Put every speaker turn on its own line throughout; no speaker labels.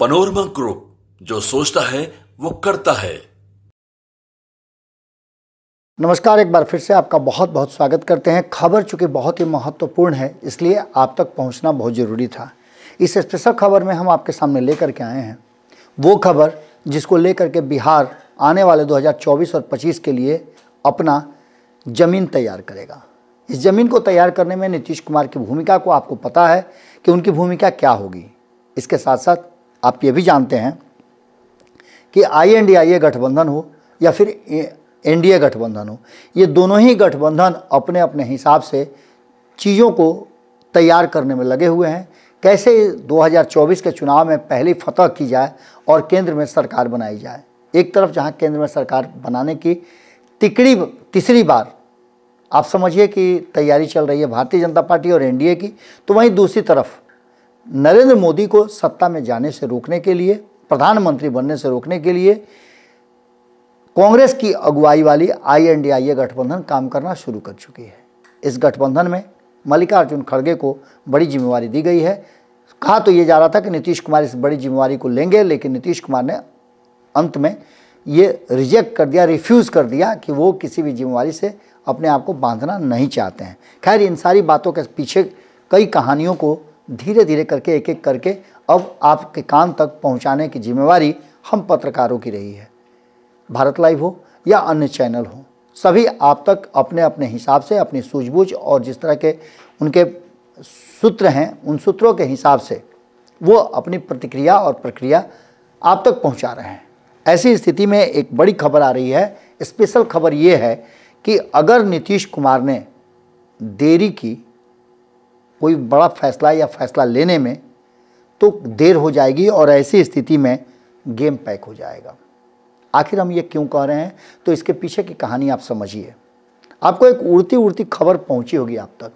panorama group जो सोचता है वो करता है नमस्कार एक बार फिर से आपका बहुत बहुत स्वागत करते हैं खबर चूंकि बहुत ही महत्वपूर्ण है इसलिए आप तक पहुंचना बहुत ज़रूरी था इस स्पेशल खबर में हम आपके सामने लेकर के आए हैं वो खबर जिसको लेकर के बिहार आने वाले 2024 और 25 के लिए अपना ज़मीन तैयार करेगा इस ज़मीन को तैयार करने में नीतीश कुमार की भूमिका को आपको पता है कि उनकी भूमिका क्या होगी इसके साथ साथ आप ये भी जानते हैं कि आई एन डी आई ए गठबंधन हो या फिर एन डी ए गठबंधन हो ये दोनों ही गठबंधन अपने अपने हिसाब से चीज़ों को तैयार करने में लगे हुए हैं कैसे 2024 के चुनाव में पहली फतह की जाए और केंद्र में सरकार बनाई जाए एक तरफ जहां केंद्र में सरकार बनाने की तिकड़ी तीसरी बार आप समझिए कि तैयारी चल रही है भारतीय जनता पार्टी और एनडीए की तो वहीं दूसरी तरफ नरेंद्र मोदी को सत्ता में जाने से रोकने के लिए प्रधानमंत्री बनने से रोकने के लिए कांग्रेस की अगुवाई वाली आईएनडीआईए गठबंधन काम करना शुरू कर चुकी है इस गठबंधन में मल्लिकार्जुन खड़गे को बड़ी जिम्मेवारी दी गई है कहा तो ये जा रहा था कि नीतीश कुमार इस बड़ी जिम्मेवारी को लेंगे लेकिन नीतीश कुमार ने अंत में ये रिजेक्ट कर दिया रिफ्यूज़ कर दिया कि वो किसी भी जिम्मेवारी से अपने आप को बांधना नहीं चाहते हैं खैर इन सारी बातों के पीछे कई कहानियों को धीरे धीरे करके एक एक करके अब आपके कान तक पहुंचाने की जिम्मेवारी हम पत्रकारों की रही है भारत लाइव हो या अन्य चैनल हो सभी आप तक अपने अपने हिसाब से अपनी सूझबूझ और जिस तरह के उनके सूत्र हैं उन सूत्रों के हिसाब से वो अपनी प्रतिक्रिया और प्रक्रिया आप तक पहुंचा रहे हैं ऐसी स्थिति में एक बड़ी खबर आ रही है स्पेशल खबर ये है कि अगर नीतीश कुमार ने देरी की कोई बड़ा फैसला या फैसला लेने में तो देर हो जाएगी और ऐसी स्थिति में गेम पैक हो जाएगा आखिर हम ये क्यों कह रहे हैं तो इसके पीछे की कहानी आप समझिए आपको एक उड़ती उड़ती खबर पहुंची होगी आप तक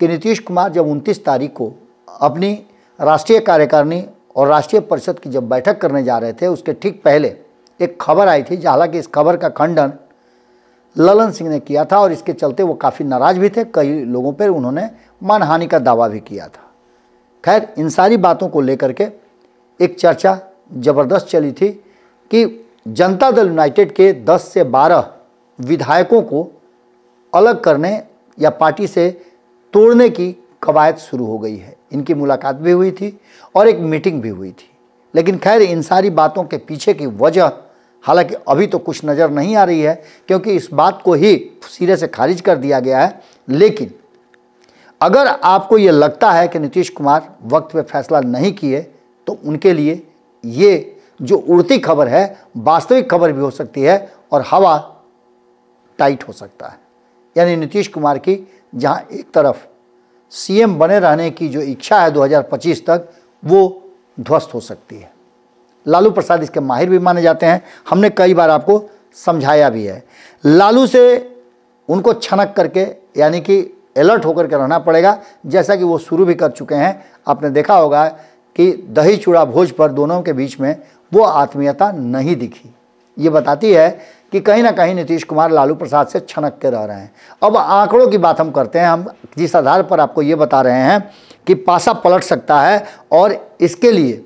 कि नीतीश कुमार जब 29 तारीख को अपनी राष्ट्रीय कार्यकारिणी और राष्ट्रीय परिषद की जब बैठक करने जा रहे थे उसके ठीक पहले एक खबर आई थी हालांकि इस खबर का खंडन ललन सिंह ने किया था और इसके चलते वो काफ़ी नाराज़ भी थे कई लोगों पर उन्होंने मानहानि का दावा भी किया था खैर इन सारी बातों को लेकर के एक चर्चा ज़बरदस्त चली थी कि जनता दल यूनाइटेड के 10 से 12 विधायकों को अलग करने या पार्टी से तोड़ने की कवायद शुरू हो गई है इनकी मुलाकात भी हुई थी और एक मीटिंग भी हुई थी लेकिन खैर इन सारी बातों के पीछे की वजह हालांकि अभी तो कुछ नज़र नहीं आ रही है क्योंकि इस बात को ही सिरे से खारिज कर दिया गया है लेकिन अगर आपको ये लगता है कि नीतीश कुमार वक्त पे फैसला नहीं किए तो उनके लिए ये जो उड़ती खबर है वास्तविक खबर भी हो सकती है और हवा टाइट हो सकता है यानी नीतीश कुमार की जहाँ एक तरफ सीएम बने रहने की जो इच्छा है 2025 तक वो ध्वस्त हो सकती है लालू प्रसाद इसके माहिर भी माने जाते हैं हमने कई बार आपको समझाया भी है लालू से उनको छनक करके यानी कि अलर्ट होकर के रहना पड़ेगा जैसा कि वो शुरू भी कर चुके हैं आपने देखा होगा कि दही चूड़ा भोज पर दोनों के बीच में वो आत्मीयता नहीं दिखी ये बताती है कि कहीं ना कहीं नीतीश कुमार लालू प्रसाद से छनक के रह रहे हैं अब आंकड़ों की बात हम करते हैं हम जिस आधार पर आपको ये बता रहे हैं कि पासा पलट सकता है और इसके लिए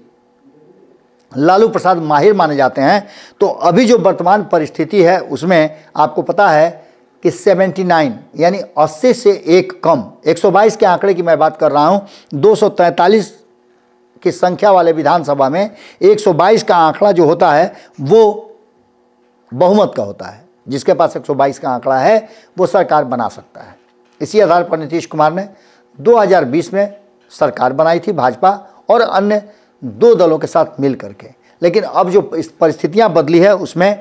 लालू प्रसाद माहिर माने जाते हैं तो अभी जो वर्तमान परिस्थिति है उसमें आपको पता है कि 79 यानी 80 से एक कम 122 के आंकड़े की मैं बात कर रहा हूं 243 की संख्या वाले विधानसभा में 122 का आंकड़ा जो होता है वो बहुमत का होता है जिसके पास 122 का आंकड़ा है वो सरकार बना सकता है इसी आधार पर नीतीश कुमार ने 2020 में सरकार बनाई थी भाजपा और अन्य दो दलों के साथ मिल करके लेकिन अब जो परिस्थितियां बदली है उसमें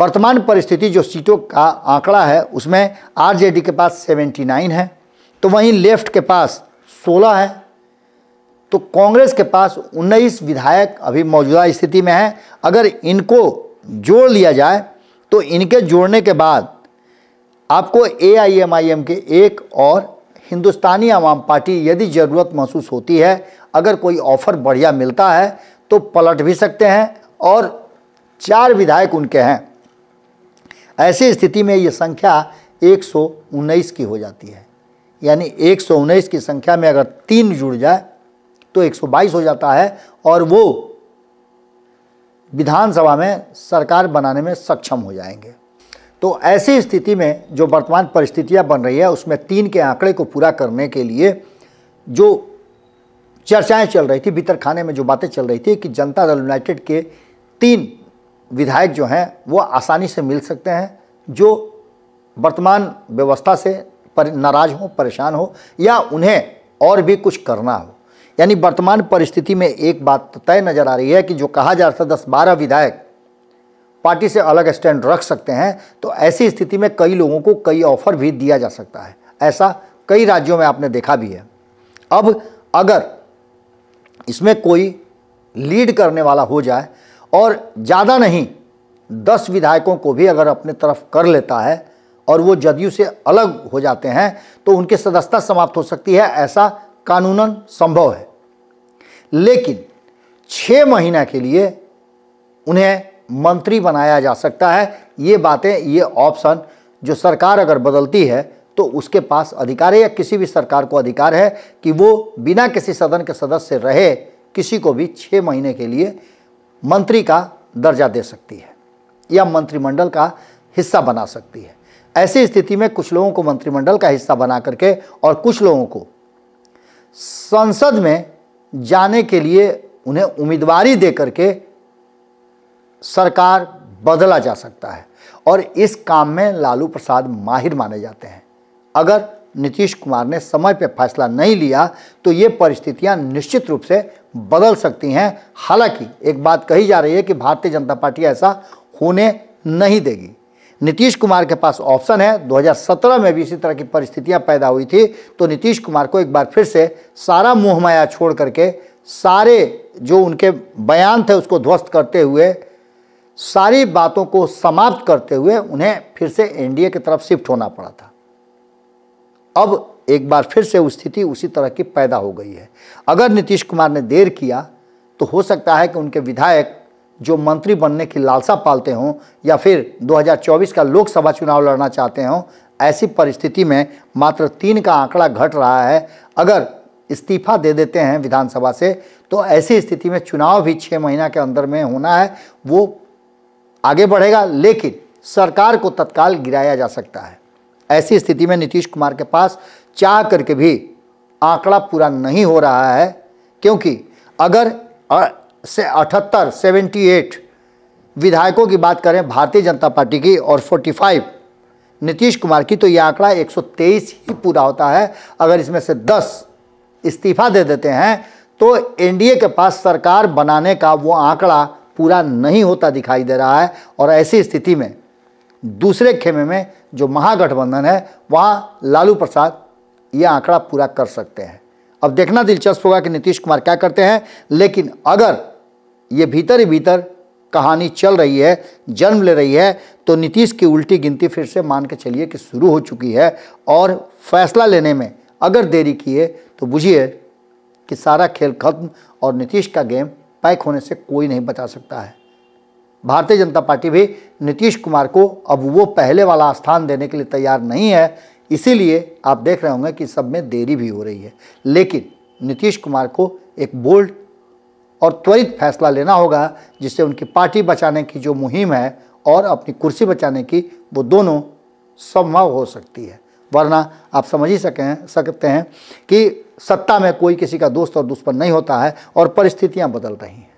वर्तमान परिस्थिति जो सीटों का आंकड़ा है उसमें आरजेडी के पास 79 है तो वहीं लेफ्ट के पास 16 है तो कांग्रेस के पास 19 विधायक अभी मौजूदा स्थिति में हैं अगर इनको जोड़ लिया जाए तो इनके जोड़ने के बाद आपको ए के एक और हिंदुस्तानी आवाम पार्टी यदि ज़रूरत महसूस होती है अगर कोई ऑफर बढ़िया मिलता है तो पलट भी सकते हैं और चार विधायक उनके हैं ऐसी स्थिति में ये संख्या एक की हो जाती है यानी एक की संख्या में अगर तीन जुड़ जाए तो 122 हो जाता है और वो विधानसभा में सरकार बनाने में सक्षम हो जाएंगे तो ऐसी स्थिति में जो वर्तमान परिस्थितियां बन रही है उसमें तीन के आंकड़े को पूरा करने के लिए जो चर्चाएं चल रही थी भीतर खाने में जो बातें चल रही थी कि जनता दल यूनाइटेड के तीन विधायक जो हैं वो आसानी से मिल सकते हैं जो वर्तमान व्यवस्था से पर नाराज हो परेशान हो या उन्हें और भी कुछ करना हो यानी वर्तमान परिस्थिति में एक बात तय नज़र आ रही है कि जो कहा जा रहा था दस बारह विधायक पार्टी से अलग स्टैंड रख सकते हैं तो ऐसी स्थिति में कई लोगों को कई ऑफर भी दिया जा सकता है ऐसा कई राज्यों में आपने देखा भी है अब अगर इसमें कोई लीड करने वाला हो जाए और ज़्यादा नहीं दस विधायकों को भी अगर अपने तरफ कर लेता है और वो जदयू से अलग हो जाते हैं तो उनके सदस्यता समाप्त हो सकती है ऐसा कानूनन संभव है लेकिन छः महीना के लिए उन्हें मंत्री बनाया जा सकता है ये बातें ये ऑप्शन जो सरकार अगर बदलती है तो उसके पास अधिकार है या किसी भी सरकार को अधिकार है कि वो बिना किसी सदन के सदस्य रहे किसी को भी छः महीने के लिए मंत्री का दर्जा दे सकती है या मंत्रिमंडल का हिस्सा बना सकती है ऐसी स्थिति में कुछ लोगों को मंत्रिमंडल का हिस्सा बना करके और कुछ लोगों को संसद में जाने के लिए उन्हें उम्मीदवारी दे करके सरकार बदला जा सकता है और इस काम में लालू प्रसाद माहिर माने जाते हैं अगर नीतीश कुमार ने समय पर फैसला नहीं लिया तो ये परिस्थितियां निश्चित रूप से बदल सकती हैं हालांकि एक बात कही जा रही है कि भारतीय जनता पार्टी ऐसा होने नहीं देगी नीतीश कुमार के पास ऑप्शन है 2017 में भी इसी तरह की परिस्थितियां पैदा हुई थी तो नीतीश कुमार को एक बार फिर से सारा मोहमाया छोड़ करके सारे जो उनके बयान थे उसको ध्वस्त करते हुए सारी बातों को समाप्त करते हुए उन्हें फिर से एनडीए की तरफ शिफ्ट होना पड़ा था अब एक बार फिर से स्थिति उसी तरह की पैदा हो गई है अगर नीतीश कुमार ने देर किया तो हो सकता है कि उनके विधायक जो मंत्री बनने की लालसा पालते हों या फिर 2024 का लोकसभा चुनाव लड़ना चाहते हों ऐसी परिस्थिति में मात्र तीन का आंकड़ा घट रहा है अगर इस्तीफा दे देते हैं विधानसभा से तो ऐसी स्थिति में चुनाव भी छः महीना के अंदर में होना है वो आगे बढ़ेगा लेकिन सरकार को तत्काल गिराया जा सकता है ऐसी स्थिति में नीतीश कुमार के पास चाह करके भी आंकड़ा पूरा नहीं हो रहा है क्योंकि अगर से अठहत्तर सेवेंटी एट विधायकों की बात करें भारतीय जनता पार्टी की और 45 नीतीश कुमार की तो ये आंकड़ा 123 ही पूरा होता है अगर इसमें से 10 इस्तीफा दे देते हैं तो एनडीए के पास सरकार बनाने का वो आंकड़ा पूरा नहीं होता दिखाई दे रहा है और ऐसी स्थिति में दूसरे खेमे में जो महागठबंधन है वहाँ लालू प्रसाद ये आंकड़ा पूरा कर सकते हैं अब देखना दिलचस्प होगा कि नीतीश कुमार क्या करते हैं लेकिन अगर ये भीतर ही भीतर कहानी चल रही है जन्म ले रही है तो नीतीश की उल्टी गिनती फिर से मान के चलिए कि शुरू हो चुकी है और फैसला लेने में अगर देरी की है तो बुझिए कि सारा खेल खत्म और नीतीश का गेम पैक होने से कोई नहीं बचा सकता है भारतीय जनता पार्टी भी नीतीश कुमार को अब वो पहले वाला स्थान देने के लिए तैयार नहीं है इसीलिए आप देख रहे होंगे कि सब में देरी भी हो रही है लेकिन नीतीश कुमार को एक बोल्ड और त्वरित फैसला लेना होगा जिससे उनकी पार्टी बचाने की जो मुहिम है और अपनी कुर्सी बचाने की वो दोनों संभव हो सकती है वरना आप समझ ही सकें सकते हैं कि सत्ता में कोई किसी का दोस्त और दुश्मन नहीं होता है और परिस्थितियां बदल रही हैं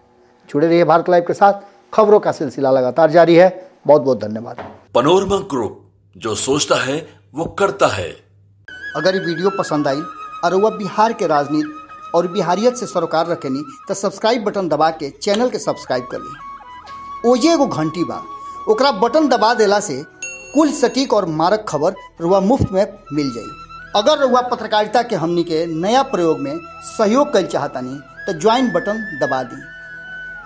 जुड़े रहिए भारत लाइव के साथ खबरों का सिलसिला लगातार जारी है बहुत बहुत धन्यवाद पनोरमा ग्रुप जो सोचता है वो करता है अगर ये वीडियो पसंद आई और वह बिहार के राजनीति और बिहारियत से सरोकार रखेनी तो सब्सक्राइब बटन दबा के चैनल के सब्सक्राइब कर ली ओजे एगो घंटी बा ओकरा बटन दबा देला से कुल सटीक और मारक खबर रुआ मुफ्त में मिल जाई अगर रुआ पत्रकारिता के हमनी के नया प्रयोग में सहयोग कर चाहतनी तो ज्वाइन बटन दबा दी